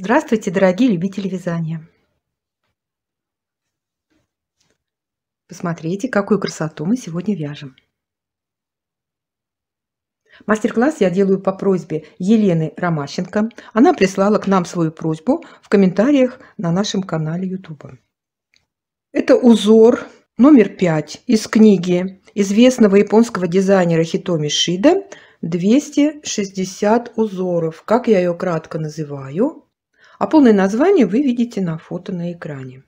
Здравствуйте, дорогие любители вязания! Посмотрите, какую красоту мы сегодня вяжем. Мастер-класс я делаю по просьбе Елены Ромащенко. Она прислала к нам свою просьбу в комментариях на нашем канале YouTube. Это узор номер 5 из книги известного японского дизайнера Хитоми Шида 260 узоров, как я ее кратко называю, а полное название вы видите на фото на экране.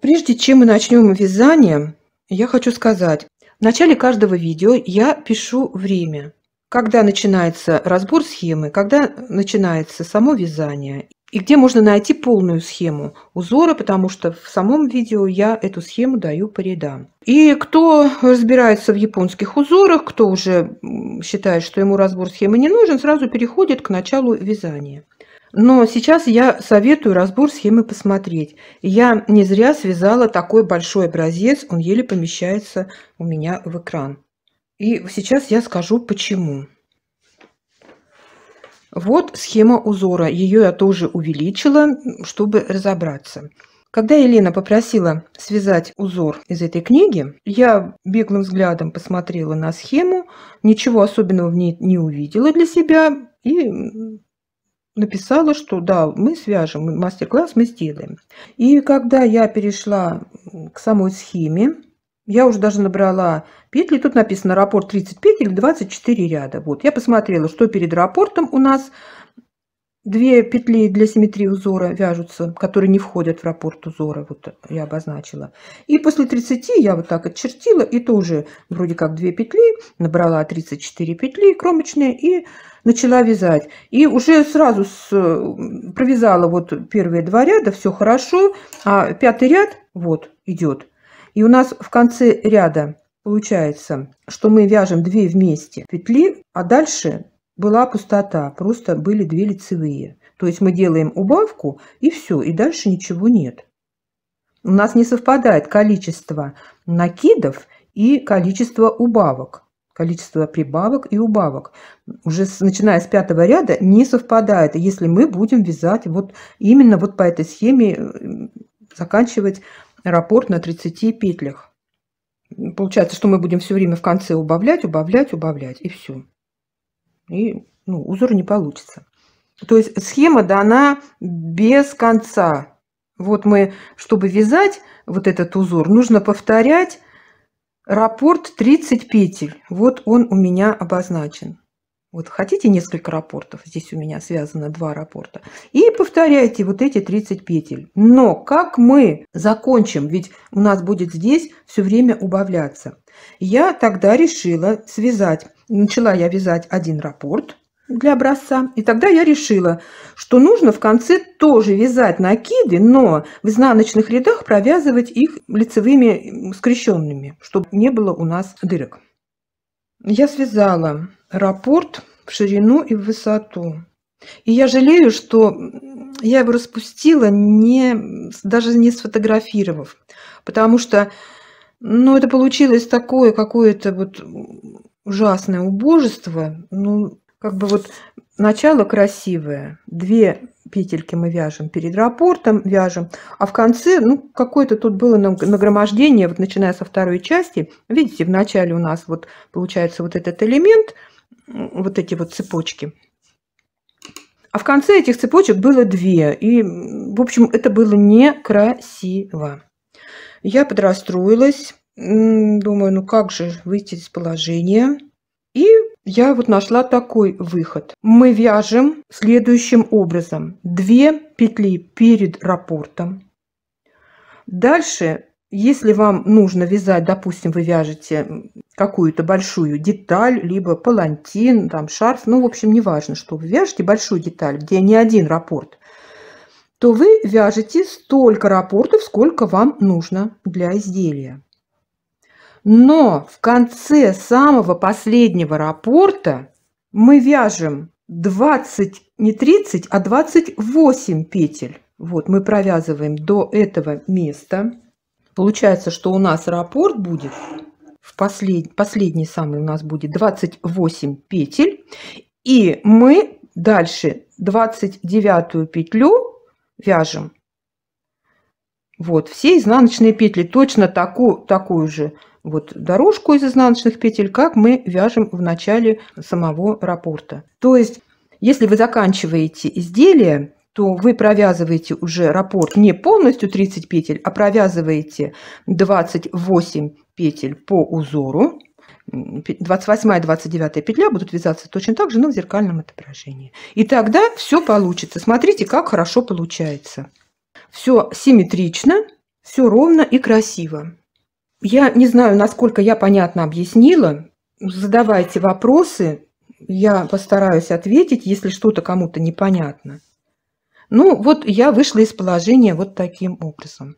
Прежде чем мы начнем вязание, я хочу сказать, в начале каждого видео я пишу время, когда начинается разбор схемы, когда начинается само вязание и где можно найти полную схему узора, потому что в самом видео я эту схему даю по рядам. И кто разбирается в японских узорах, кто уже считает, что ему разбор схемы не нужен, сразу переходит к началу вязания. Но сейчас я советую разбор схемы посмотреть. Я не зря связала такой большой образец, он еле помещается у меня в экран. И сейчас я скажу почему. Вот схема узора. Ее я тоже увеличила, чтобы разобраться. Когда Елена попросила связать узор из этой книги, я беглым взглядом посмотрела на схему, ничего особенного в ней не увидела для себя и написала, что да, мы свяжем, мастер-класс мы сделаем. И когда я перешла к самой схеме, я уже даже набрала петли. Тут написано раппорт 30 петель, 24 ряда. Вот, я посмотрела, что перед раппортом у нас две петли для симметрии узора вяжутся, которые не входят в раппорт узора. Вот я обозначила. И после 30 я вот так отчертила. И тоже вроде как две петли. Набрала 34 петли кромочные. И начала вязать. И уже сразу с, провязала вот первые два ряда, все хорошо, а пятый ряд вот идет. И у нас в конце ряда получается, что мы вяжем 2 вместе петли, а дальше была пустота, просто были 2 лицевые. То есть мы делаем убавку и все, и дальше ничего нет. У нас не совпадает количество накидов и количество убавок количество прибавок и убавок уже с, начиная с пятого ряда не совпадает, если мы будем вязать вот именно вот по этой схеме э, заканчивать раппорт на 30 петлях. Получается, что мы будем все время в конце убавлять, убавлять, убавлять и все. И ну, узор не получится. То есть схема дана без конца. Вот мы, чтобы вязать вот этот узор, нужно повторять Рапорт 30 петель. Вот он у меня обозначен. Вот хотите несколько рапортов? Здесь у меня связано два рапорта. И повторяйте вот эти 30 петель. Но как мы закончим? Ведь у нас будет здесь все время убавляться. Я тогда решила связать. Начала я вязать один рапорт для образца. И тогда я решила, что нужно в конце тоже вязать накиды, но в изнаночных рядах провязывать их лицевыми скрещенными, чтобы не было у нас дырок. Я связала раппорт в ширину и в высоту. И я жалею, что я его распустила, не, даже не сфотографировав, потому что ну, это получилось такое какое-то вот ужасное убожество. Ну, как бы вот начало красивое, две петельки мы вяжем перед рапортом, вяжем, а в конце, ну, какое-то тут было нагромождение, вот начиная со второй части, видите, в начале у нас вот получается вот этот элемент, вот эти вот цепочки, а в конце этих цепочек было две, и, в общем, это было некрасиво. Я подрастроилась, думаю, ну как же выйти из положения, и я вот нашла такой выход. Мы вяжем следующим образом. две петли перед раппортом. Дальше, если вам нужно вязать, допустим, вы вяжете какую-то большую деталь, либо палантин, там шарф, ну, в общем, неважно, что вы вяжете, большую деталь, где не один раппорт, то вы вяжете столько раппортов, сколько вам нужно для изделия. Но в конце самого последнего рапорта мы вяжем 20, не 30, а 28 петель. Вот мы провязываем до этого места. Получается, что у нас раппорт будет, в послед, последний самый у нас будет 28 петель. И мы дальше 29 петлю вяжем. Вот, все изнаночные петли точно такую, такую же вот дорожку из изнаночных петель, как мы вяжем в начале самого раппорта. То есть, если вы заканчиваете изделие, то вы провязываете уже раппорт не полностью 30 петель, а провязываете 28 петель по узору. 28 и 29 петля будут вязаться точно так же, но в зеркальном отображении. И тогда все получится. Смотрите, как хорошо получается. Все симметрично, все ровно и красиво. Я не знаю, насколько я понятно объяснила. Задавайте вопросы, я постараюсь ответить, если что-то кому-то непонятно. Ну, вот я вышла из положения вот таким образом.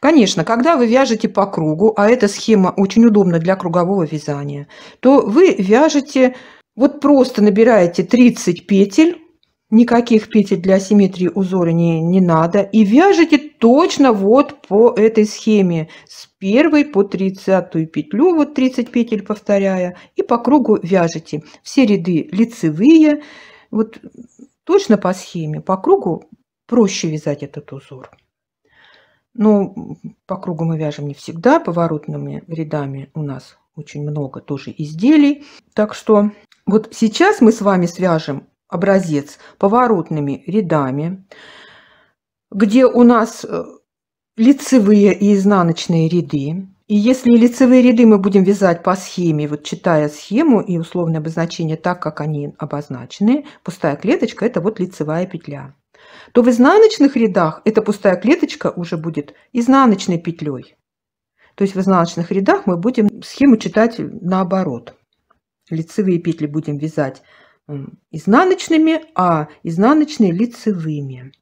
Конечно, когда вы вяжете по кругу, а эта схема очень удобна для кругового вязания, то вы вяжете, вот просто набираете 30 петель, никаких петель для симметрии узора не, не надо. И вяжите точно вот по этой схеме. С первой по 30 петлю, вот 30 петель повторяя. И по кругу вяжите Все ряды лицевые. Вот точно по схеме. По кругу проще вязать этот узор. Но ну, по кругу мы вяжем не всегда. Поворотными рядами у нас очень много тоже изделий. Так что вот сейчас мы с вами свяжем образец поворотными рядами, где у нас э, лицевые и изнаночные ряды. И если лицевые ряды мы будем вязать по схеме, вот читая схему и условное обозначение так, как они обозначены, пустая клеточка – это вот лицевая петля, то в изнаночных рядах эта пустая клеточка уже будет изнаночной петлей. То есть в изнаночных рядах мы будем схему читать наоборот. Лицевые петли будем вязать изнаночными, а изнаночные лицевыми.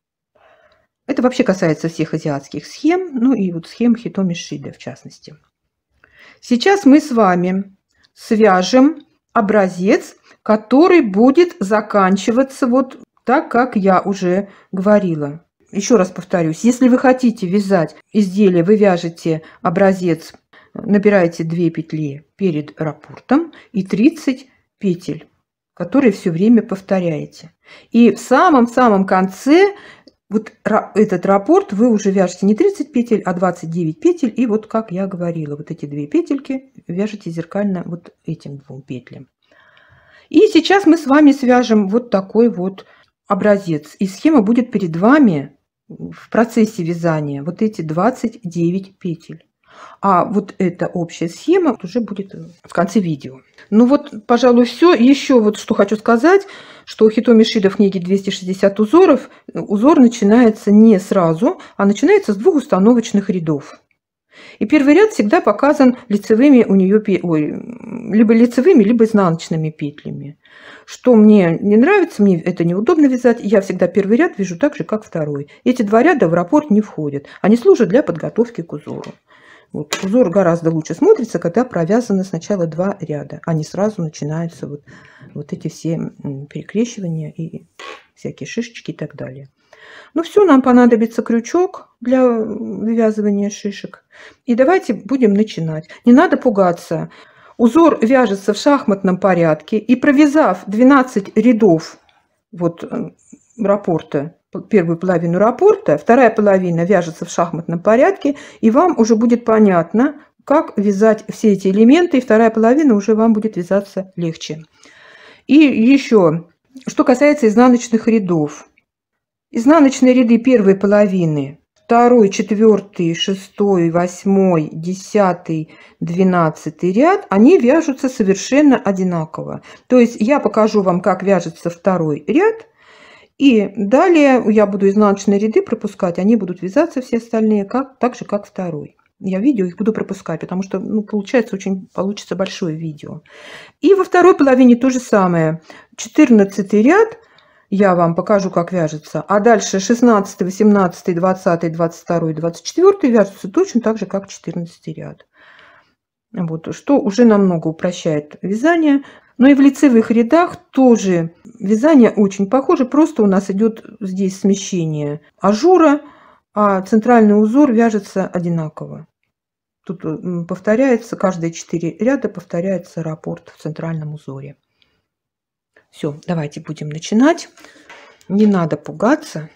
Это вообще касается всех азиатских схем, ну и вот схем Хитоми-Шида в частности. Сейчас мы с вами свяжем образец, который будет заканчиваться вот так, как я уже говорила. Еще раз повторюсь, если вы хотите вязать изделие, вы вяжете образец, набираете 2 петли перед рапортом и 30 петель которые все время повторяете. И в самом-самом конце вот этот раппорт вы уже вяжете не 30 петель, а 29 петель. И вот как я говорила, вот эти две петельки вяжете зеркально вот этим двум петлям. И сейчас мы с вами свяжем вот такой вот образец. И схема будет перед вами в процессе вязания. Вот эти 29 петель. А вот эта общая схема уже будет э, в конце видео. Ну вот, пожалуй, все. Еще вот что хочу сказать, что у Хитоми Шида в книге 260 узоров узор начинается не сразу, а начинается с двух установочных рядов. И первый ряд всегда показан лицевыми у нее, либо лицевыми, либо изнаночными петлями. Что мне не нравится, мне это неудобно вязать, я всегда первый ряд вяжу так же, как второй. Эти два ряда в раппорт не входят, они служат для подготовки к узору. Вот узор гораздо лучше смотрится, когда провязаны сначала два ряда, а не сразу начинаются вот, вот эти все перекрещивания и всякие шишечки и так далее. Ну все, нам понадобится крючок для вывязывания шишек. И давайте будем начинать. Не надо пугаться. Узор вяжется в шахматном порядке. И провязав 12 рядов вот раппорта, первую половину рапорта, вторая половина вяжется в шахматном порядке, и вам уже будет понятно, как вязать все эти элементы, и вторая половина уже вам будет вязаться легче. И еще, что касается изнаночных рядов. Изнаночные ряды первой половины, второй, четвертый, шестой, восьмой, десятый, двенадцатый ряд, они вяжутся совершенно одинаково. То есть я покажу вам, как вяжется второй ряд – и далее я буду изнаночные ряды пропускать, они будут вязаться все остальные как, так же, как второй. Я видео их буду пропускать, потому что ну, получается очень получится большое видео. И во второй половине то же самое. 14 ряд я вам покажу, как вяжется. А дальше 16, 18, 20, 22, 24 вяжутся точно так же, как 14 ряд. Вот, что уже намного упрощает вязание. Ну и в лицевых рядах тоже вязание очень похоже, просто у нас идет здесь смещение ажура, а центральный узор вяжется одинаково. Тут э, повторяется, каждые 4 ряда повторяется раппорт в центральном узоре. Все, давайте будем начинать. Не надо пугаться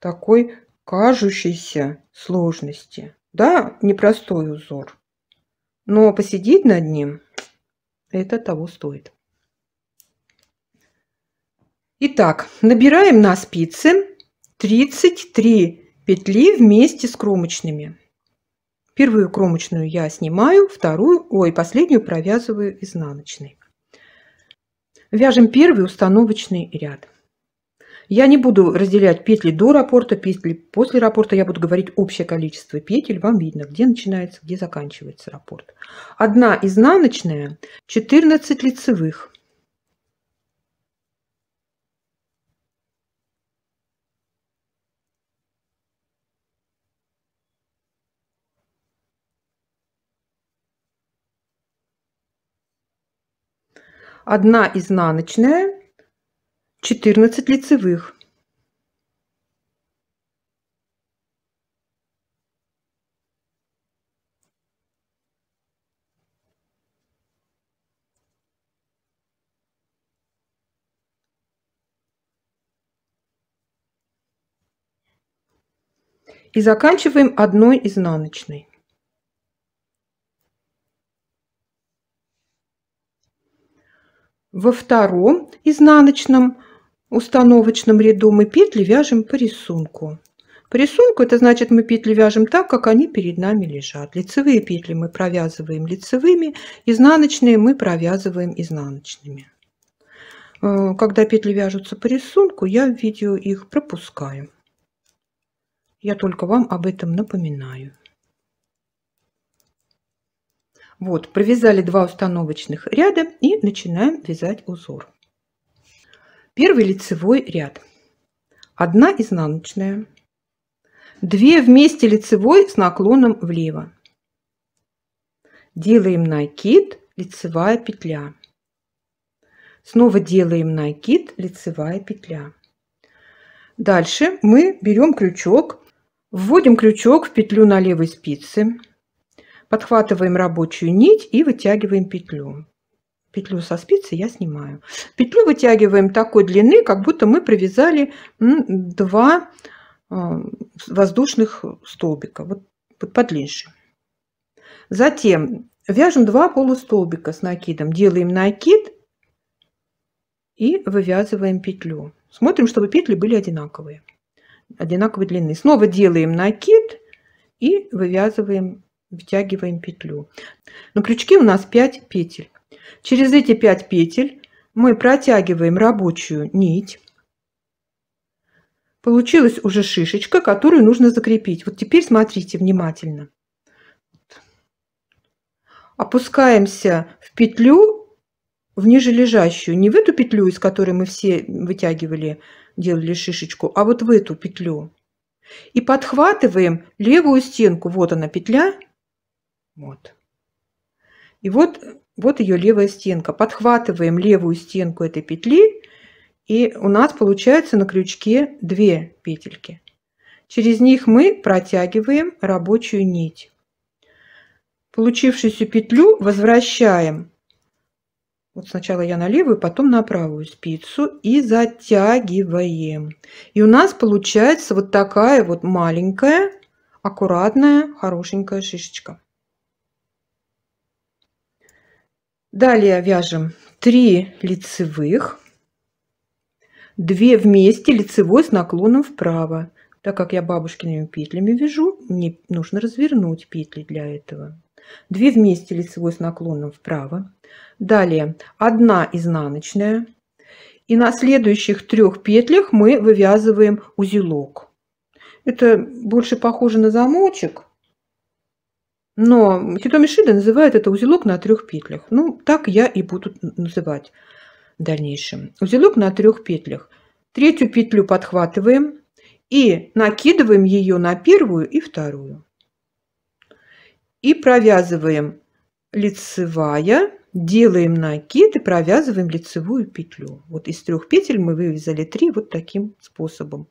такой кажущейся сложности. Да, непростой узор, но посидеть над ним – это того стоит. Итак, набираем на спицы 33 петли вместе с кромочными. Первую кромочную я снимаю, вторую, ой, последнюю провязываю изнаночной. Вяжем первый установочный ряд. Я не буду разделять петли до рапорта, петли после рапорта. Я буду говорить общее количество петель. Вам видно, где начинается, где заканчивается рапорт. Одна изнаночная, 14 лицевых. Одна изнаночная, 14 лицевых. И заканчиваем одной изнаночной. Во втором изнаночном установочном ряду мы петли вяжем по рисунку. По рисунку это значит мы петли вяжем так, как они перед нами лежат. Лицевые петли мы провязываем лицевыми, изнаночные мы провязываем изнаночными. Э, когда петли вяжутся по рисунку, я в видео их пропускаю. Я только вам об этом напоминаю. Вот, провязали два установочных ряда и начинаем вязать узор. Первый лицевой ряд. Одна изнаночная. Две вместе лицевой с наклоном влево. Делаем накид, лицевая петля. Снова делаем накид, лицевая петля. Дальше мы берем крючок, вводим крючок в петлю на левой спице, подхватываем рабочую нить и вытягиваем петлю петлю со спицы я снимаю. Петлю вытягиваем такой длины, как будто мы привязали два а, воздушных столбика, вот, подлиннее. Затем вяжем два полустолбика с накидом, делаем накид и вывязываем петлю. Смотрим, чтобы петли были одинаковые, одинаковой длины. Снова делаем накид и вывязываем, вытягиваем петлю. На крючке у нас 5 петель. Через эти 5 петель мы протягиваем рабочую нить. Получилась уже шишечка, которую нужно закрепить. Вот теперь смотрите внимательно. Опускаемся в петлю, в нижележащую. Не в эту петлю, из которой мы все вытягивали, делали шишечку, а вот в эту петлю. И подхватываем левую стенку. Вот она петля. Вот. И вот, вот ее левая стенка. Подхватываем левую стенку этой петли, и у нас получается на крючке две петельки. Через них мы протягиваем рабочую нить. Получившуюся петлю возвращаем. Вот сначала я на левую, потом на правую спицу и затягиваем. И у нас получается вот такая вот маленькая, аккуратная, хорошенькая шишечка. Далее вяжем 3 лицевых, 2 вместе лицевой с наклоном вправо. Так как я бабушкиными петлями вяжу, мне нужно развернуть петли для этого. 2 вместе лицевой с наклоном вправо. Далее 1 изнаночная. И на следующих трех петлях мы вывязываем узелок. Это больше похоже на замочек, но Хитоми называет это узелок на трех петлях. Ну, так я и буду называть в дальнейшем. Узелок на трех петлях. Третью петлю подхватываем и накидываем ее на первую и вторую. И провязываем лицевая, делаем накид и провязываем лицевую петлю. Вот из трех петель мы вывязали три вот таким способом.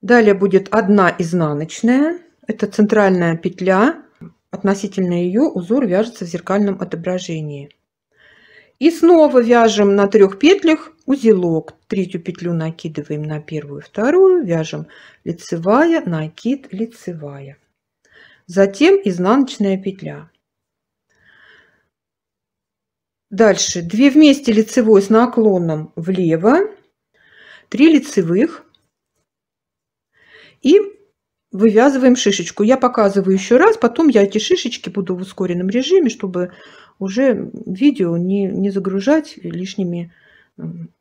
Далее будет одна изнаночная, это центральная петля, относительно ее узор вяжется в зеркальном отображении. И снова вяжем на трех петлях узелок. Третью петлю накидываем на первую, вторую, вяжем лицевая, накид, лицевая. Затем изнаночная петля. Дальше 2 вместе лицевой с наклоном влево, 3 лицевых и вывязываем шишечку. Я показываю еще раз, потом я эти шишечки буду в ускоренном режиме, чтобы уже видео не, не загружать лишними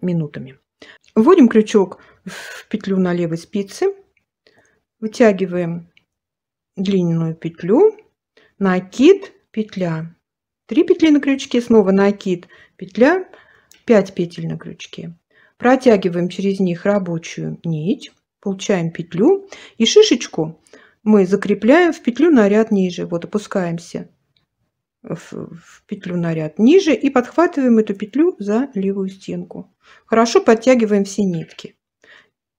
минутами. Вводим крючок в петлю на левой спице, вытягиваем длинную петлю, накид, петля. 3 петли на крючке, снова накид, петля, 5 петель на крючке. Протягиваем через них рабочую нить Получаем петлю и шишечку мы закрепляем в петлю на ряд ниже. Вот опускаемся в, в петлю на ряд ниже и подхватываем эту петлю за левую стенку. Хорошо подтягиваем все нитки.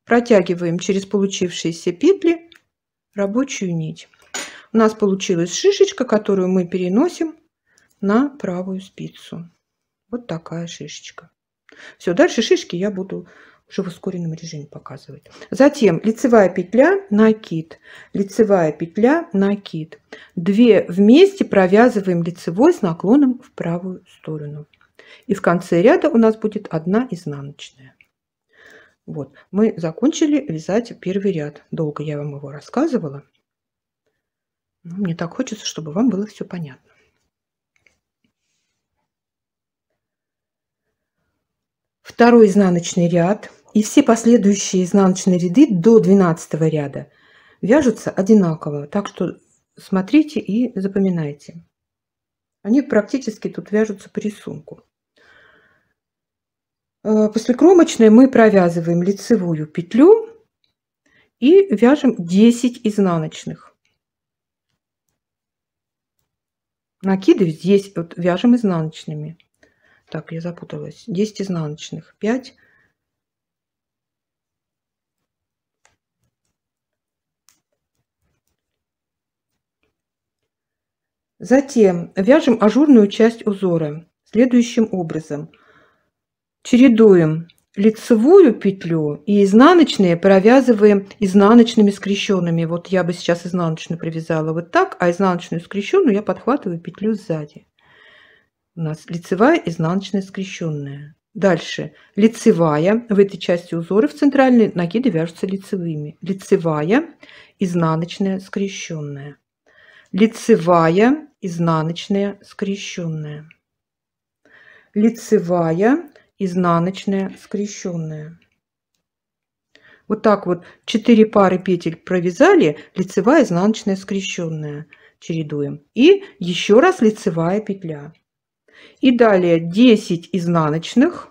Протягиваем через получившиеся петли рабочую нить. У нас получилась шишечка, которую мы переносим на правую спицу. Вот такая шишечка. Все, дальше шишки я буду уже в ускоренном режиме показывает. Затем лицевая петля, накид, лицевая петля, накид. Две вместе провязываем лицевой с наклоном в правую сторону. И в конце ряда у нас будет одна изнаночная. Вот, мы закончили вязать первый ряд. Долго я вам его рассказывала. Но мне так хочется, чтобы вам было все понятно. Второй изнаночный ряд – и все последующие изнаночные ряды до 12 ряда вяжутся одинаково. Так что смотрите и запоминайте. Они практически тут вяжутся по рисунку. Э, После кромочной мы провязываем лицевую петлю и вяжем 10 изнаночных. Накиды здесь вот вяжем изнаночными. Так, я запуталась. 10 изнаночных. 5, Затем вяжем ажурную часть узора следующим образом. Чередуем лицевую петлю и изнаночные провязываем изнаночными скрещенными. Вот я бы сейчас изнаночную привязала вот так, а изнаночную скрещенную я подхватываю петлю сзади. У нас лицевая, изнаночная, скрещенная. Дальше лицевая, в этой части узора в центральной накиды вяжутся лицевыми. Лицевая, изнаночная, скрещенная. Лицевая, изнаночная, скрещенная. Лицевая, изнаночная, скрещенная. Вот так вот 4 пары петель провязали, лицевая, изнаночная, скрещенная чередуем. И еще раз лицевая петля. И далее 10 изнаночных,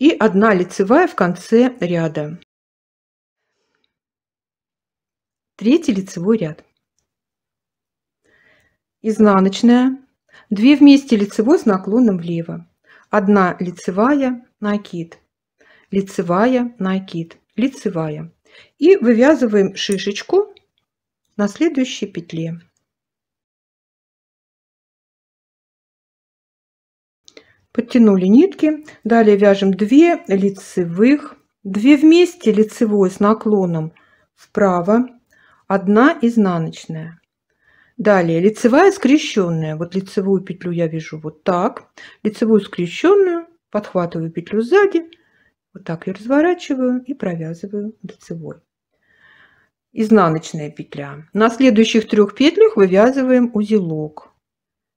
и одна лицевая в конце ряда. Третий лицевой ряд. Изнаночная, 2 вместе лицевой с наклоном влево, 1 лицевая, накид, лицевая, накид, лицевая. И вывязываем шишечку на следующей петле. подтянули нитки, далее вяжем 2 лицевых, 2 вместе лицевой с наклоном вправо, 1 изнаночная. Далее лицевая скрещенная, вот лицевую петлю я вяжу вот так, лицевую скрещенную, подхватываю петлю сзади, вот так и разворачиваю и провязываю лицевой. Изнаночная петля. На следующих трех петлях вывязываем узелок.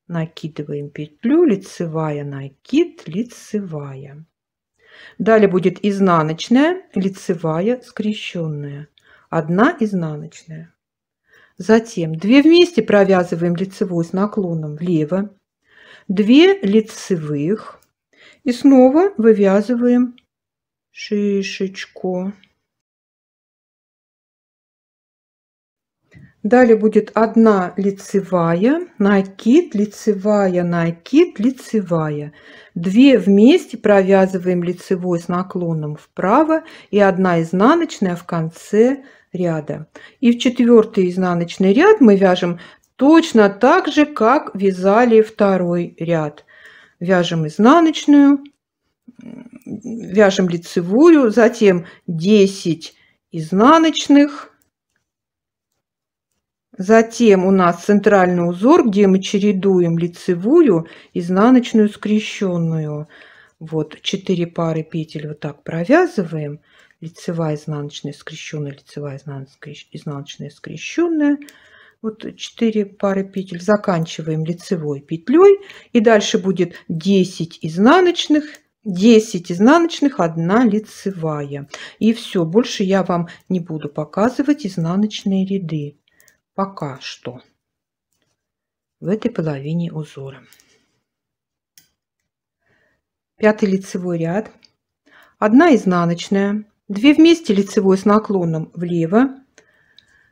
Накидываем петлю, лицевая, накид, лицевая. Далее будет изнаночная, лицевая, скрещенная. Одна изнаночная. Затем 2 вместе провязываем лицевой с наклоном влево, 2 лицевых и снова вывязываем шишечку. Далее будет одна лицевая, накид, лицевая, накид, лицевая. Две вместе провязываем лицевой с наклоном вправо и одна изнаночная в конце ряда. И в четвертый изнаночный ряд мы вяжем точно так же, как вязали второй ряд. Вяжем изнаночную, вяжем лицевую, затем 10 изнаночных, Затем у нас центральный узор, где мы чередуем лицевую, изнаночную скрещенную. Вот 4 пары петель вот так провязываем. Лицевая, изнаночная, скрещенная, лицевая, изнаночная, скрещенная. Вот 4 пары петель. Заканчиваем лицевой петлей. И дальше будет 10 изнаночных, 10 изнаночных, 1 лицевая. И все, больше я вам не буду показывать изнаночные ряды пока что в этой половине узора. Пятый лицевой ряд. Одна изнаночная, две вместе лицевой с наклоном влево,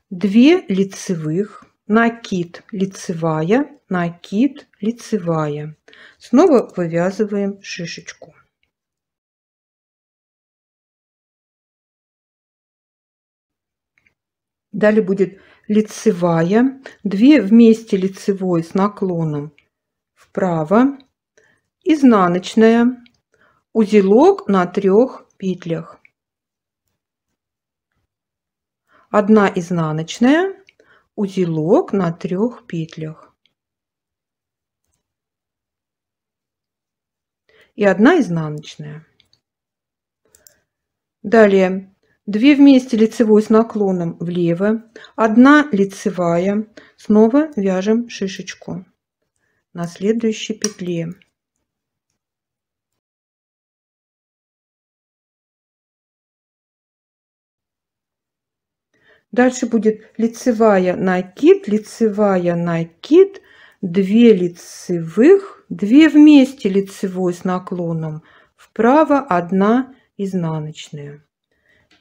две лицевых, накид лицевая, накид лицевая. Снова вывязываем шишечку. Далее будет лицевая, 2 вместе лицевой с наклоном вправо, изнаночная, узелок на трех петлях. Одна изнаночная, узелок на трех петлях. И одна изнаночная. Далее 2 вместе лицевой с наклоном влево, 1 лицевая, снова вяжем шишечку на следующей петле. Дальше будет лицевая накид, лицевая накид, 2 лицевых, 2 вместе лицевой с наклоном вправо, 1 изнаночная.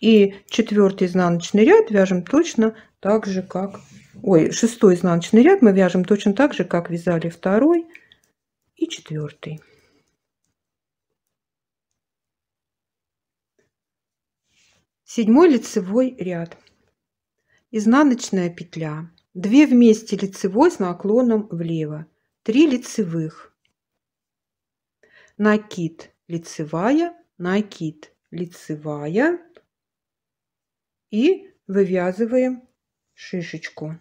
И четвертый изнаночный ряд вяжем точно так же, как... Ой, шестой изнаночный ряд мы вяжем точно так же, как вязали второй и четвертый. Седьмой лицевой ряд. Изнаночная петля. 2 вместе лицевой с наклоном влево. 3 лицевых. Накид лицевая, накид лицевая, и вывязываем шишечку.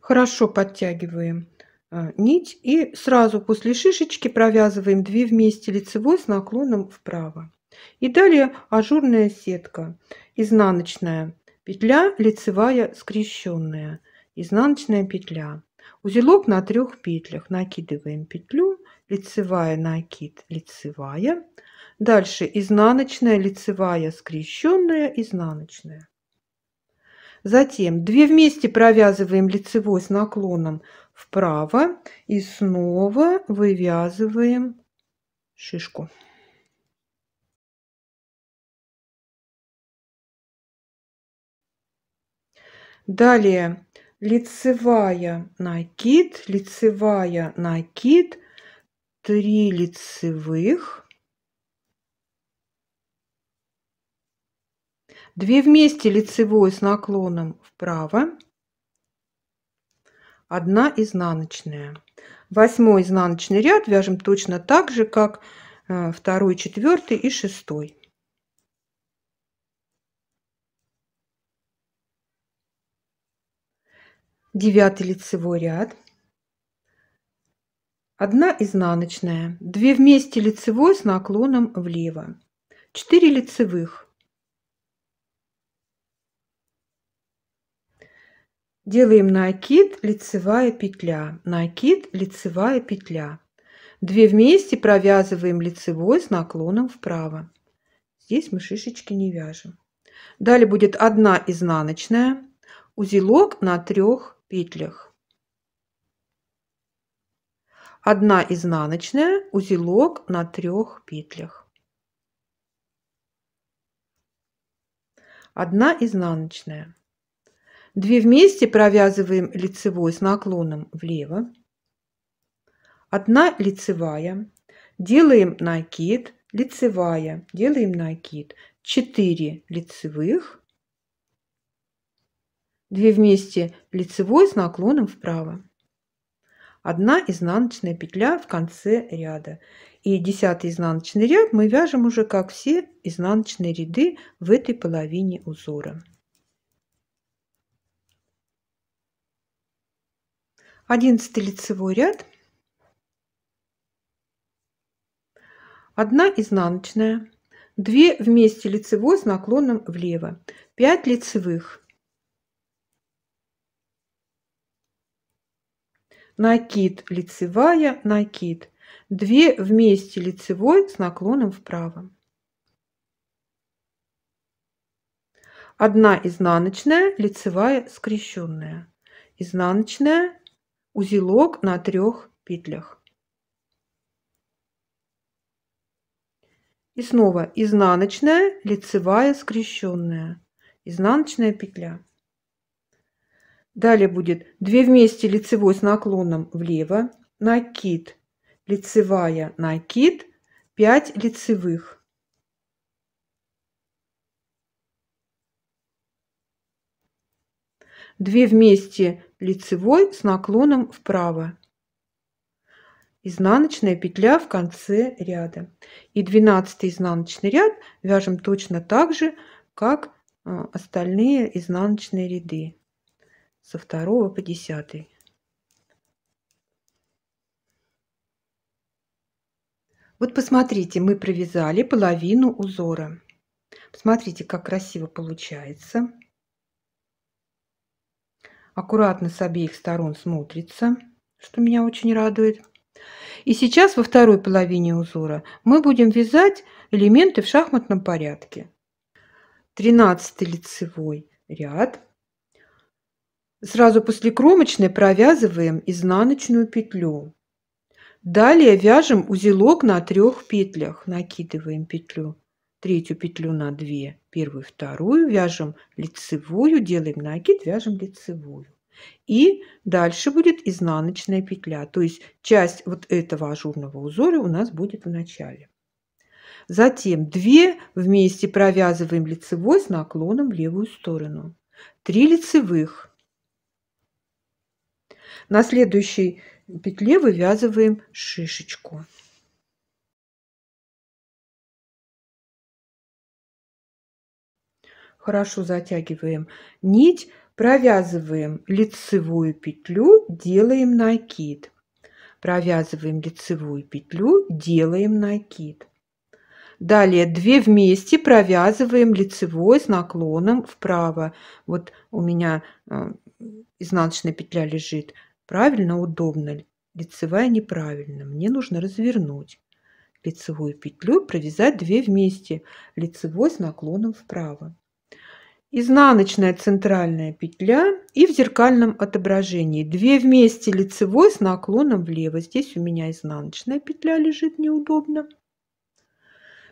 Хорошо подтягиваем а, нить и сразу после шишечки провязываем 2 вместе лицевой с наклоном вправо. И далее ажурная сетка, изнаночная петля, лицевая скрещенная, изнаночная петля. Узелок на трех петлях. Накидываем петлю лицевая накид, лицевая. Дальше изнаночная, лицевая, скрещенная, изнаночная. Затем 2 вместе провязываем лицевой с наклоном вправо и снова вывязываем шишку. Далее лицевая накид, лицевая накид, три лицевых, две вместе лицевой с наклоном вправо, одна изнаночная. Восьмой изнаночный ряд вяжем точно так же, как э, второй, четвертый и шестой. Девятый лицевой ряд. Одна изнаночная, две вместе лицевой с наклоном влево, четыре лицевых. Делаем накид, лицевая петля, накид, лицевая петля. две вместе провязываем лицевой с наклоном вправо. Здесь мы шишечки не вяжем. Далее будет одна изнаночная, узелок на трех петлях. 1 изнаночная, узелок на трех петлях. 1 изнаночная. 2 вместе провязываем лицевой с наклоном влево. 1 лицевая. Делаем накид, лицевая, делаем накид. 4 лицевых. 2 вместе лицевой с наклоном вправо одна изнаночная петля в конце ряда. И десятый изнаночный ряд мы вяжем уже как все изнаночные ряды в этой половине узора. Одиннадцатый лицевой ряд. Одна изнаночная, две вместе лицевой с наклоном влево, 5 лицевых, накид лицевая, накид. Две вместе лицевой с наклоном вправо. Одна изнаночная, лицевая, скрещенная. Изнаночная, узелок на трех петлях. И снова изнаночная, лицевая, скрещенная. Изнаночная петля. Далее будет 2 вместе лицевой с наклоном влево, накид, лицевая, накид, 5 лицевых. Две вместе лицевой с наклоном вправо. Изнаночная петля в конце ряда. И 12 изнаночный ряд вяжем точно так же, как э, остальные изнаночные ряды со второго по десятый. Вот посмотрите, мы провязали половину узора. Посмотрите, как красиво получается. Аккуратно с обеих сторон смотрится, что меня очень радует. И сейчас во второй половине узора мы будем вязать элементы в шахматном порядке. 13 лицевой ряд – Сразу после кромочной провязываем изнаночную петлю. Далее вяжем узелок на трех петлях. Накидываем петлю, третью петлю на две, первую, вторую, вяжем лицевую, делаем накид, вяжем лицевую. И дальше будет изнаночная петля, то есть часть вот этого ажурного узора у нас будет в начале. Затем 2 вместе провязываем лицевой с наклоном в левую сторону. 3 лицевых на следующей петле вывязываем шишечку. Хорошо затягиваем нить, провязываем лицевую петлю, делаем накид. Провязываем лицевую петлю, делаем накид. Далее 2 вместе провязываем лицевой с наклоном вправо. Вот у меня э, изнаночная петля лежит правильно, удобно. Лицевая неправильно. Мне нужно развернуть лицевую петлю, провязать 2 вместе, лицевой с наклоном вправо. Изнаночная центральная петля и в зеркальном отображении 2 вместе лицевой с наклоном влево. Здесь у меня изнаночная петля лежит неудобно.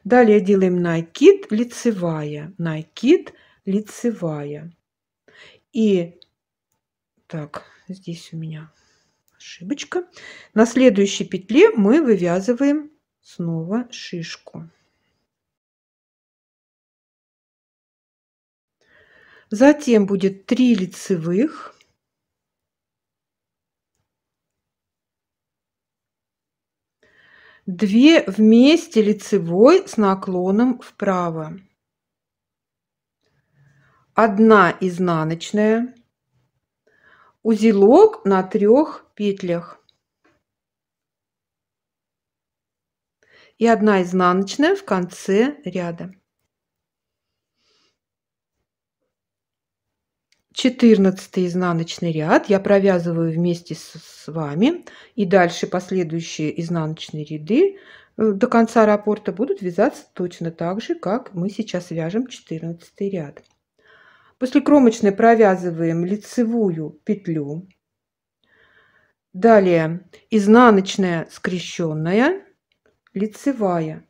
Далее делаем накид, лицевая, накид, лицевая. И так, здесь у меня ошибочка. На следующей петле мы вывязываем снова шишку. Затем будет 3 лицевых 2 вместе лицевой с наклоном вправо. 1 изнаночная. Узелок на трех петлях. И одна изнаночная в конце ряда. 14 изнаночный ряд я провязываю вместе с вами и дальше последующие изнаночные ряды э, до конца раппорта будут вязаться точно так же, как мы сейчас вяжем 14 ряд. После кромочной провязываем лицевую петлю, далее изнаночная скрещенная, лицевая,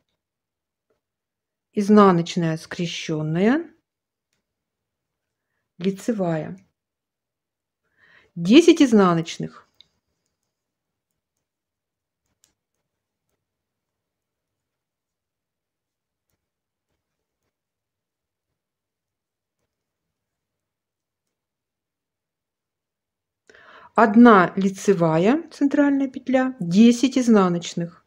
изнаночная скрещенная, лицевая. 10 изнаночных. Одна лицевая центральная петля, 10 изнаночных.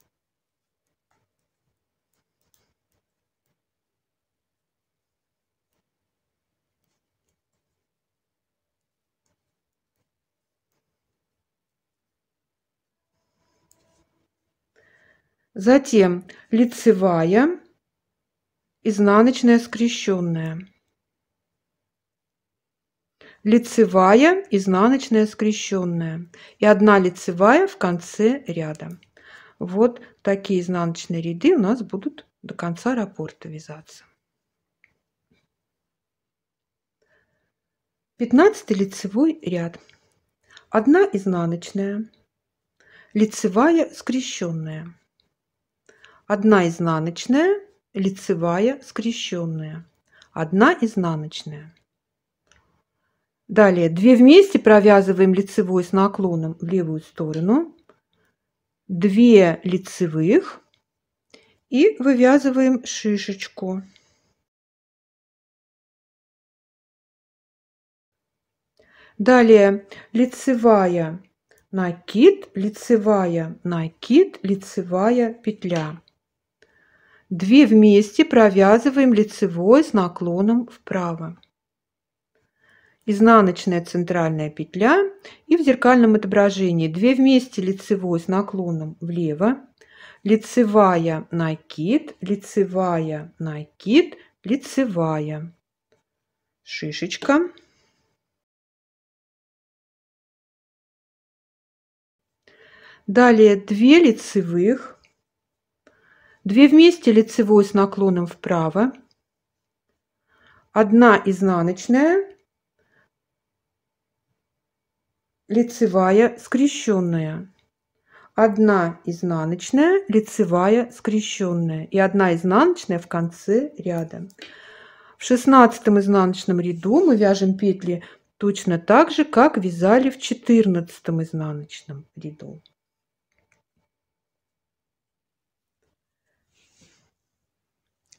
Затем лицевая, изнаночная скрещенная. Лицевая, изнаночная скрещенная. И одна лицевая в конце ряда. Вот такие изнаночные ряды у нас будут до конца раппорта вязаться. 15 лицевой ряд. Одна изнаночная, лицевая скрещенная одна изнаночная, лицевая, скрещенная. одна изнаночная. Далее две вместе провязываем лицевой с наклоном в левую сторону. две лицевых и вывязываем шишечку. Далее лицевая накид, лицевая накид, лицевая петля. 2 вместе провязываем лицевой с наклоном вправо. Изнаночная центральная петля и в зеркальном отображении 2 вместе лицевой с наклоном влево, лицевая накид, лицевая накид, лицевая шишечка. Далее 2 лицевых 2 вместе лицевой с наклоном вправо, 1 изнаночная, лицевая скрещенная. 1 изнаночная, лицевая скрещенная и 1 изнаночная в конце ряда. В 16 изнаночном ряду мы вяжем петли точно так же, как вязали в 14 изнаночном ряду.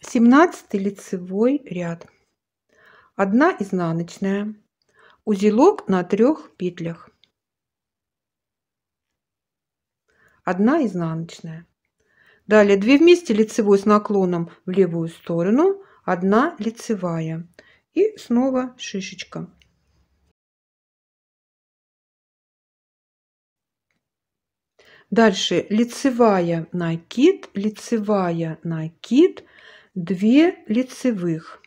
17 лицевой ряд. 1 изнаночная. Узелок на трех петлях. 1 изнаночная. Далее 2 вместе лицевой с наклоном в левую сторону, 1 лицевая. И снова шишечка. Дальше лицевая накид, лицевая накид, две лицевых.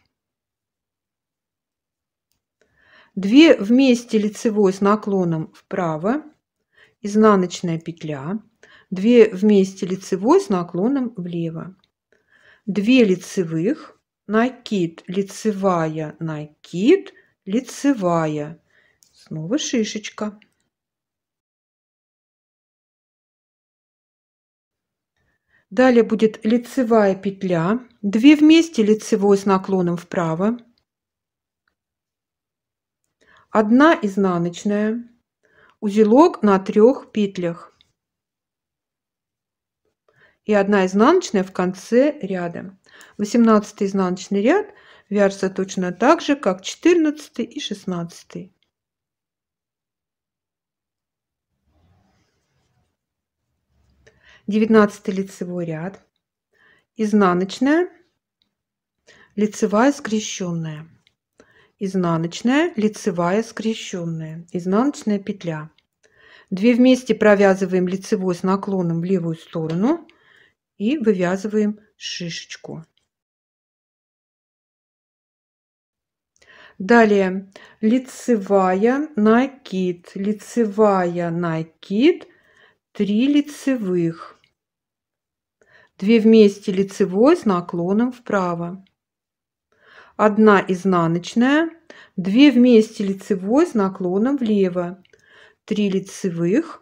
две вместе лицевой с наклоном вправо, изнаночная петля, две вместе лицевой с наклоном влево, две лицевых, накид, лицевая, накид, лицевая, снова шишечка. Далее будет лицевая петля, 2 вместе лицевой с наклоном вправо, 1 изнаночная, узелок на трех петлях и 1 изнаночная в конце ряда. 18 изнаночный ряд вяжется точно так же, как 14 и 16. 19 лицевой ряд, изнаночная, лицевая скрещенная, изнаночная, лицевая скрещенная, изнаночная петля. 2 вместе провязываем лицевой с наклоном в левую сторону и вывязываем шишечку. Далее лицевая накид, лицевая накид, 3 лицевых 2 вместе лицевой с наклоном вправо. 1 изнаночная, 2 вместе лицевой с наклоном влево, 3 лицевых,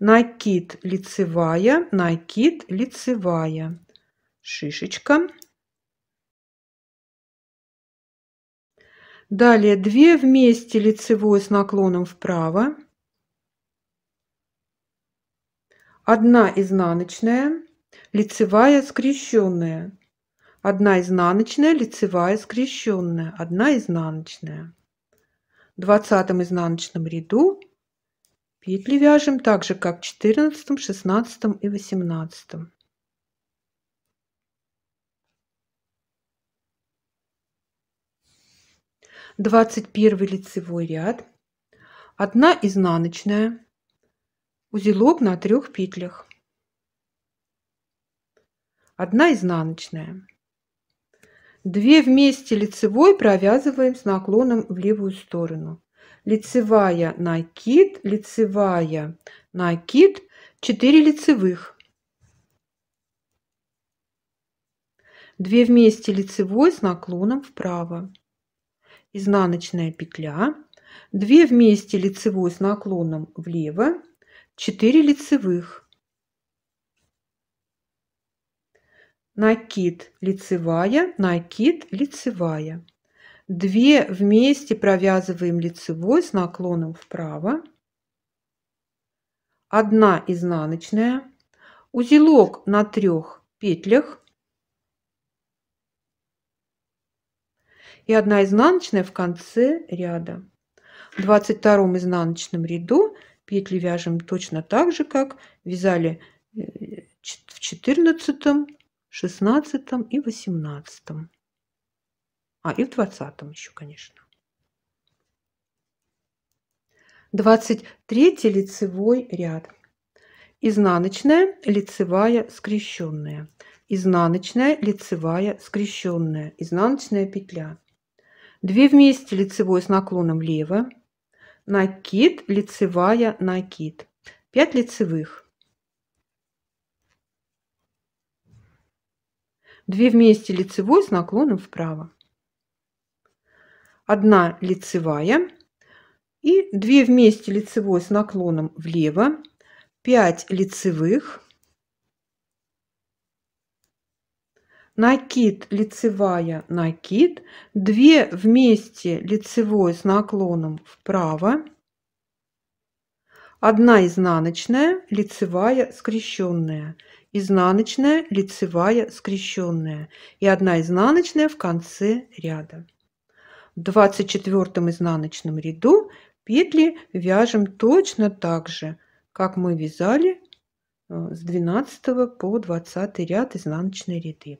накид лицевая, накид лицевая, шишечка. Далее 2 вместе лицевой с наклоном вправо, одна изнаночная, лицевая, скрещенная. одна изнаночная, лицевая, скрещенная. одна изнаночная. В 20 изнаночном ряду петли вяжем так же, как в 14, 16 и 18. Двадцать первый лицевой ряд, одна изнаночная, Узелок на трех петлях. Одна изнаночная. Две вместе лицевой провязываем с наклоном в левую сторону. Лицевая накид, лицевая накид, 4 лицевых. Две вместе лицевой с наклоном вправо. Изнаночная петля. Две вместе лицевой с наклоном влево четыре лицевых. Накид лицевая, накид лицевая. две вместе провязываем лицевой с наклоном вправо. одна изнаночная. Узелок на трех петлях. И одна изнаночная в конце ряда. В 22 изнаночном ряду петли вяжем точно так же, как вязали э, в 14, 16 и 18. А, и в 20 еще, конечно. 23 лицевой ряд. Изнаночная, лицевая, скрещенная. Изнаночная, лицевая, скрещенная. Изнаночная петля. 2 вместе лицевой с наклоном влево накид, лицевая, накид. 5 лицевых. 2 вместе лицевой с наклоном вправо. 1 лицевая и 2 вместе лицевой с наклоном влево, 5 лицевых, накид лицевая накид, 2 вместе лицевой с наклоном вправо, 1 изнаночная, лицевая, скрещенная, изнаночная, лицевая, скрещенная и 1 изнаночная в конце ряда. В 24 изнаночном ряду петли вяжем точно так же, как мы вязали э, с 12 по 20 ряд изнаночной ряды.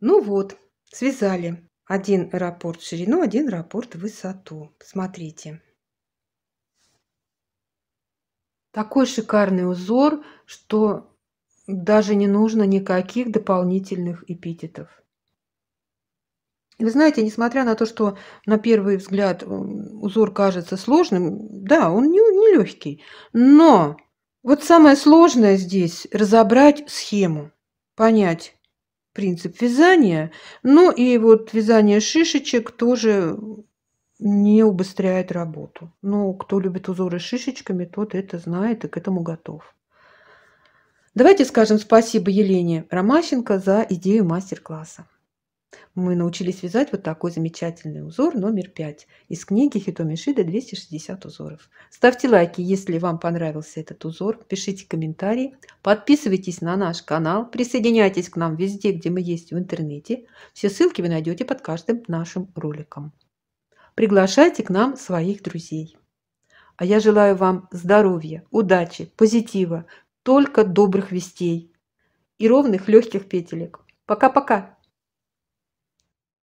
Ну вот, связали. Один раппорт в ширину, один раппорт в высоту. Смотрите. Такой шикарный узор, что даже не нужно никаких дополнительных эпитетов. Вы знаете, несмотря на то, что на первый взгляд э, узор кажется сложным, да, он не, не легкий, но вот самое сложное здесь разобрать схему, понять, принцип вязания. Ну и вот вязание шишечек тоже не убыстряет работу. Но ну, кто любит узоры шишечками, тот это знает и к этому готов. Давайте скажем спасибо Елене Ромащенко за идею мастер-класса. Мы научились вязать вот такой замечательный узор номер 5 из книги Хитоми Шида 260 узоров. Ставьте лайки, если вам понравился этот узор, пишите комментарии, подписывайтесь на наш канал, присоединяйтесь к нам везде, где мы есть в интернете. Все ссылки вы найдете под каждым нашим роликом. Приглашайте к нам своих друзей. А я желаю вам здоровья, удачи, позитива, только добрых вестей и ровных легких петелек. Пока-пока!